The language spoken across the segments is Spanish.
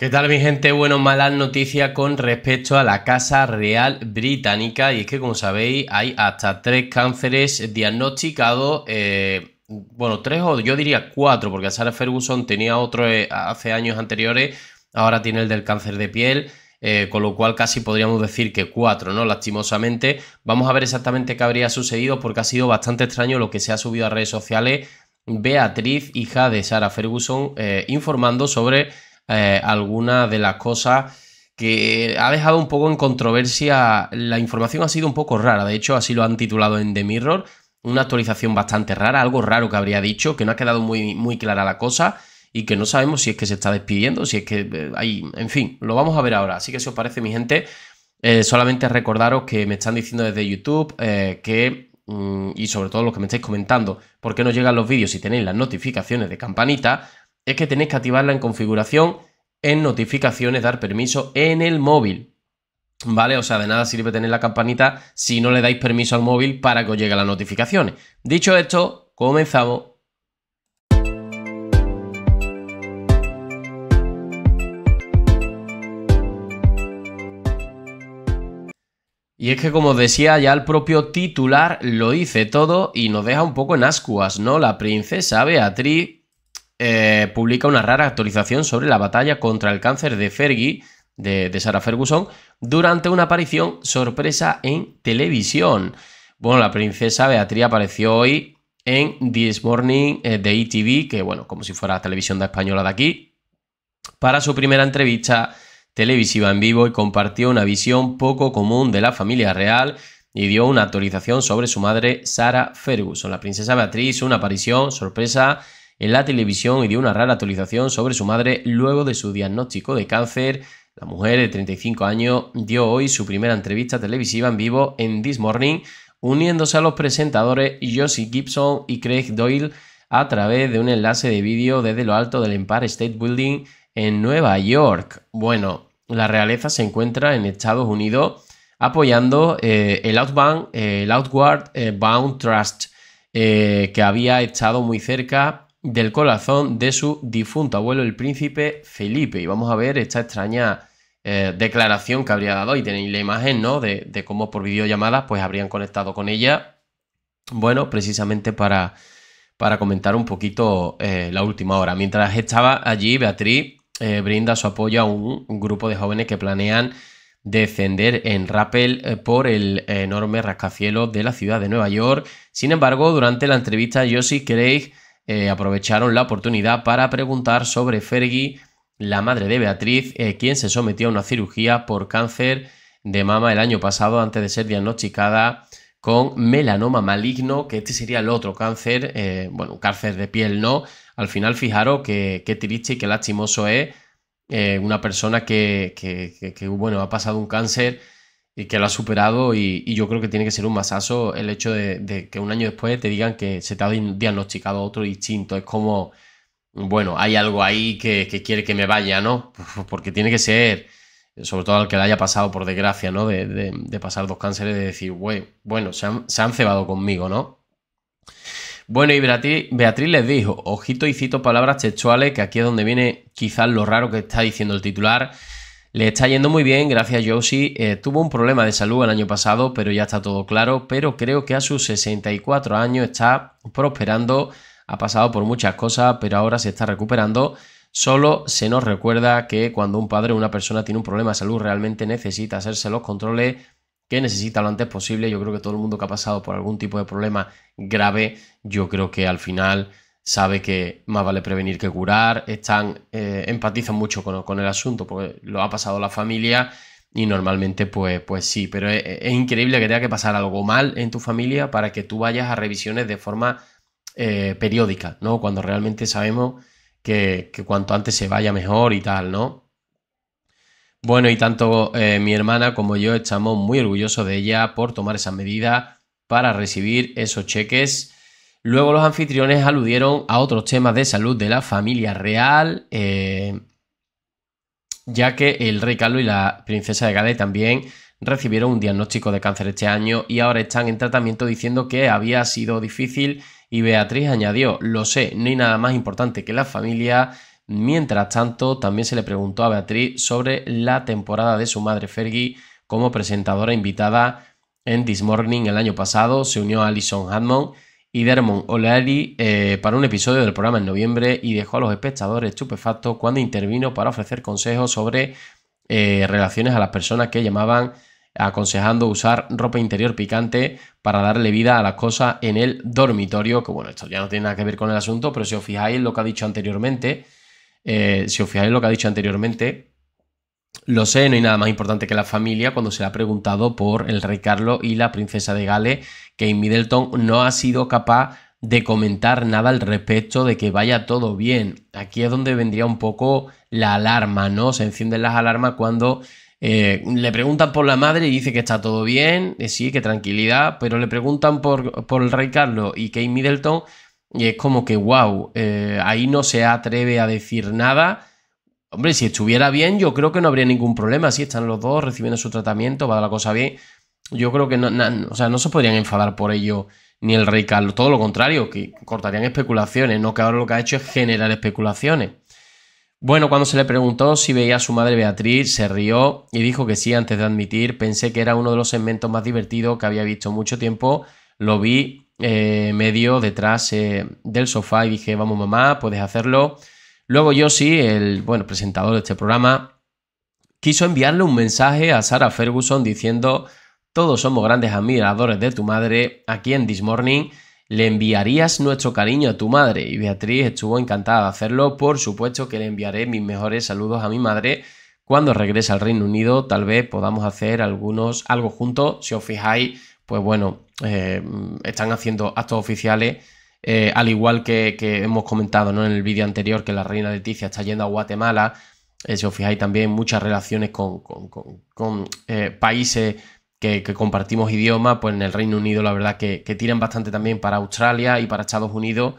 ¿Qué tal mi gente? Bueno, malas noticias con respecto a la Casa Real Británica y es que como sabéis hay hasta tres cánceres diagnosticados, eh, bueno, tres o yo diría cuatro porque Sarah Ferguson tenía otro eh, hace años anteriores, ahora tiene el del cáncer de piel. Eh, con lo cual casi podríamos decir que cuatro, ¿no? Lastimosamente. Vamos a ver exactamente qué habría sucedido porque ha sido bastante extraño lo que se ha subido a redes sociales. Beatriz, hija de Sarah Ferguson, informando sobre eh, algunas de las cosas que ha dejado un poco en controversia. La información ha sido un poco rara, de hecho así lo han titulado en The Mirror, una actualización bastante rara, algo raro que habría dicho, que no ha quedado muy, muy clara la cosa y que no sabemos si es que se está despidiendo, si es que eh, hay, en fin, lo vamos a ver ahora. Así que si os parece, mi gente, eh, solamente recordaros que me están diciendo desde YouTube que, mm, y sobre todo los que me estáis comentando, por qué no llegan los vídeos si tenéis las notificaciones de campanita, es que tenéis que activarla en configuración, en notificaciones, dar permiso en el móvil. ¿Vale? O sea, de nada sirve tener la campanita si no le dais permiso al móvil para que os lleguen las notificaciones. Dicho esto, comenzamos Y es que como decía, ya el propio titular lo hice todo y nos deja un poco en ascuas, ¿no? La princesa Beatriz eh, publica una rara actualización sobre la batalla contra el cáncer de Fergie, de, Sarah Ferguson, durante una aparición sorpresa en televisión. Bueno, la princesa Beatriz apareció hoy en This Morning eh, de ETV, que bueno, como si fuera la televisión de española de aquí, para su primera entrevista televisiva en vivo y compartió una visión poco común de la familia real y dio una actualización sobre su madre Sarah Ferguson. La princesa Beatriz, una aparición sorpresa en la televisión y dio una rara actualización sobre su madre luego de su diagnóstico de cáncer. La mujer de 35 años dio hoy su primera entrevista televisiva en vivo en This Morning, uniéndose a los presentadores Josie Gibson y Craig Doyle a través de un enlace de vídeo desde lo alto del Empire State Building en Nueva York. Bueno, la realeza se encuentra en Estados Unidos apoyando eh, el, el Outward eh, Bound Trust, eh, que había estado muy cerca del corazón de su difunto abuelo, el príncipe Felipe. Y vamos a ver esta extraña eh, declaración que habría dado. Y tenéis la imagen, ¿no? De, cómo por videollamadas pues habrían conectado con ella. Bueno, precisamente para, para comentar un poquito eh, la última hora. Mientras estaba allí, Beatriz eh, brinda su apoyo a un, grupo de jóvenes que planean descender en rappel por el enorme rascacielos de la ciudad de Nueva York. Sin embargo, durante la entrevista, yo Josie queréis eh, aprovecharon la oportunidad para preguntar sobre Fergie, la madre de Beatriz, eh, quien se sometió a una cirugía por cáncer de mama el año pasado antes de ser diagnosticada con melanoma maligno, que este sería el otro cáncer, eh, bueno, cáncer de piel, ¿no? Al final, fijaros que qué triste y qué lastimoso es una persona que, que, bueno, ha pasado un cáncer y que lo ha superado y, yo creo que tiene que ser un masazo el hecho de, que un año después te digan que se te ha diagnosticado otro distinto. Es como, bueno, hay algo ahí que, quiere que me vaya, ¿no? Porque tiene que ser, sobre todo al que le haya pasado por desgracia, ¿no? De, pasar dos cánceres, de decir, bueno, se han, se han cebado conmigo, ¿no? Bueno, y Beatriz, les dijo, ojito y cito palabras textuales, que aquí es donde viene quizás lo raro que está diciendo el titular. Le está yendo muy bien, gracias Josie. Eh, tuvo un problema de salud el año pasado, pero ya está todo claro. Pero creo que a sus 64 años está prosperando. Ha pasado por muchas cosas, pero ahora se está recuperando. Solo se nos recuerda que cuando un padre o una persona tiene un problema de salud realmente necesita hacerse los controles que necesita lo antes posible. Yo creo que todo el mundo que ha pasado por algún tipo de problema grave, yo creo que al final sabe que más vale prevenir que curar, están, eh, empatizan mucho con, el asunto porque lo ha pasado la familia y normalmente pues, pues sí, pero es, increíble que tenga que pasar algo mal en tu familia para que tú vayas a revisiones de forma eh, periódica, ¿no? Cuando realmente sabemos que, cuanto antes se vaya mejor y tal, ¿no? Bueno, y tanto eh, mi hermana como yo estamos muy orgullosos de ella por tomar esa medida para recibir esos cheques Luego los anfitriones aludieron a otros temas de salud de la familia real, eh, ya que el rey Carlos y la princesa de Gales también recibieron un diagnóstico de cáncer este año y ahora están en tratamiento diciendo que había sido difícil y Beatriz añadió, lo sé, no hay nada más importante que la familia. Mientras tanto, también se le preguntó a Beatriz sobre la temporada de su madre Fergie como presentadora invitada en This Morning el año pasado, se unió a Alison Hammond y Dermon O'Leary eh, para un episodio del programa en noviembre y dejó a los espectadores estupefactos cuando intervino para ofrecer consejos sobre eh, relaciones a las personas que llamaban aconsejando usar ropa interior picante para darle vida a las cosas en el dormitorio, que bueno, esto ya no tiene nada que ver con el asunto, pero si os fijáis lo que ha dicho anteriormente, eh, si os fijáis lo que ha dicho anteriormente, lo sé, no hay nada más importante que la familia cuando se le ha preguntado por el rey Carlos y la princesa de Gales. Kate Middleton no ha sido capaz de comentar nada al respecto de que vaya todo bien. Aquí es donde vendría un poco la alarma, ¿no? Se encienden las alarmas cuando eh, le preguntan por la madre y dice que está todo bien, sí, que tranquilidad, pero le preguntan por, el rey Carlos y Kate Middleton y es como que, wow, eh, ahí no se atreve a decir nada Hombre, si estuviera bien, yo creo que no habría ningún problema. Si están los dos recibiendo su tratamiento, va a dar la cosa bien. Yo creo que no, sea, no se podrían enfadar por ello ni el rey Carlos. Todo lo contrario, que cortarían especulaciones, no que ahora lo que ha hecho es generar especulaciones. Bueno, cuando se le preguntó si veía a su madre Beatriz, se rió y dijo que sí antes de admitir. Pensé que era uno de los segmentos más divertidos que había visto mucho tiempo. Lo vi eh, medio detrás eh, del sofá y dije, vamos mamá, puedes hacerlo. Luego sí, el bueno, presentador de este programa, quiso enviarle un mensaje a Sarah Ferguson diciendo, todos somos grandes admiradores de tu madre, aquí en This Morning le enviarías nuestro cariño a tu madre. Y Beatriz estuvo encantada de hacerlo, por supuesto que le enviaré mis mejores saludos a mi madre. Cuando regrese al Reino Unido, tal vez podamos hacer algunos, algo juntos. Si os fijáis, pues bueno, eh, están haciendo actos oficiales eh, al igual que, hemos comentado en el vídeo anterior que la reina Leticia está yendo a Guatemala, eh, si os fijáis también muchas relaciones con, eh, países que, compartimos idioma, pues en el Reino Unido la verdad que, tienen tiran bastante también para Australia y para Estados Unidos,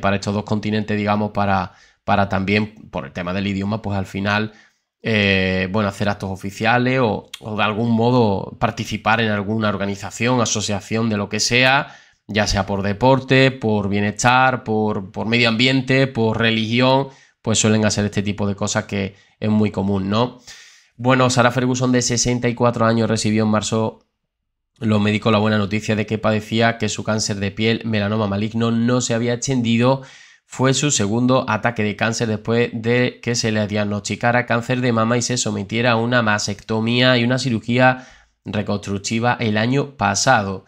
para estos dos continentes, digamos, para, para también, por el tema del idioma, pues al final... bueno, hacer actos oficiales o, de algún modo participar en alguna organización, asociación de lo que sea, ya sea por deporte, por bienestar, por, por medio ambiente, por religión, pues suelen hacer este tipo de cosas que es muy común, ¿no? Bueno, Sara Ferguson de 64 años recibió en marzo los médicos la buena noticia de que padecía que su cáncer de piel, melanoma maligno, no se había extendido. Fue su segundo ataque de cáncer después de que se le diagnosticara cáncer de mama y se sometiera a una masectomía y una cirugía reconstructiva el año pasado.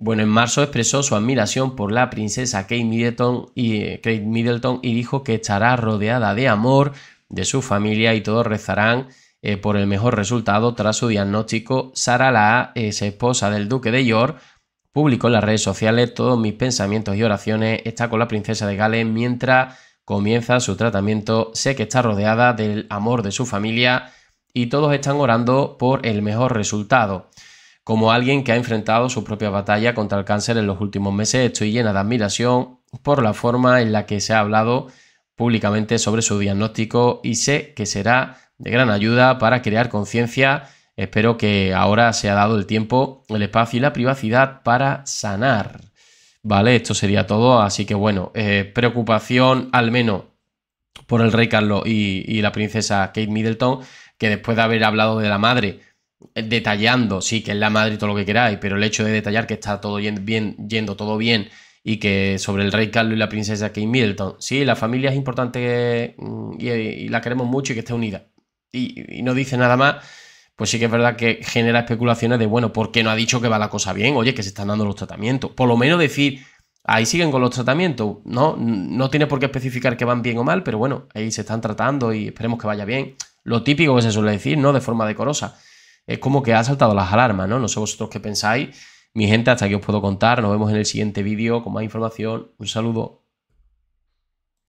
Bueno, en marzo expresó su admiración por la princesa eh, Kate Middleton y, dijo que estará rodeada de amor de su familia y todos rezarán eh, por el mejor resultado tras su diagnóstico. Sara La, es esposa del duque de York, publicó en las redes sociales todos mis pensamientos y oraciones. Está con la princesa de Gales mientras comienza su tratamiento. Sé que está rodeada del amor de su familia y todos están orando por el mejor resultado. Como alguien que ha enfrentado su propia batalla contra el cáncer en los últimos meses, estoy llena de admiración por la forma en la que se ha hablado públicamente sobre su diagnóstico y sé que será de gran ayuda para crear conciencia. Espero que ahora se ha dado el tiempo, el espacio y la privacidad para sanar. Vale, esto sería todo, así que bueno, eh, preocupación al menos por el rey Carlos y la princesa Kate Middleton, que después de haber hablado de la madre, detallando, sí, que es la madre y todo lo que queráis, pero el hecho de detallar que está todo bien, yendo todo bien y que sobre el rey Carlos y la princesa Kate Middleton, sí, la familia es importante mm, y, la queremos mucho y que esté unida. Y, y, no dice nada más, pues sí que es verdad que genera especulaciones de, bueno, ¿por qué no ha dicho que va la cosa bien? Oye, que se están dando los tratamientos. Por lo menos decir, ahí siguen con los tratamientos. No, no tiene por qué especificar que van bien o mal, pero bueno, ahí se están tratando y esperemos que vaya bien. Lo típico que se suele decir, ¿no? De forma decorosa es como que ha saltado las alarmas, ¿no? No sé vosotros qué pensáis. Mi gente, hasta aquí os puedo contar. Nos vemos en el siguiente vídeo con más información. Un saludo.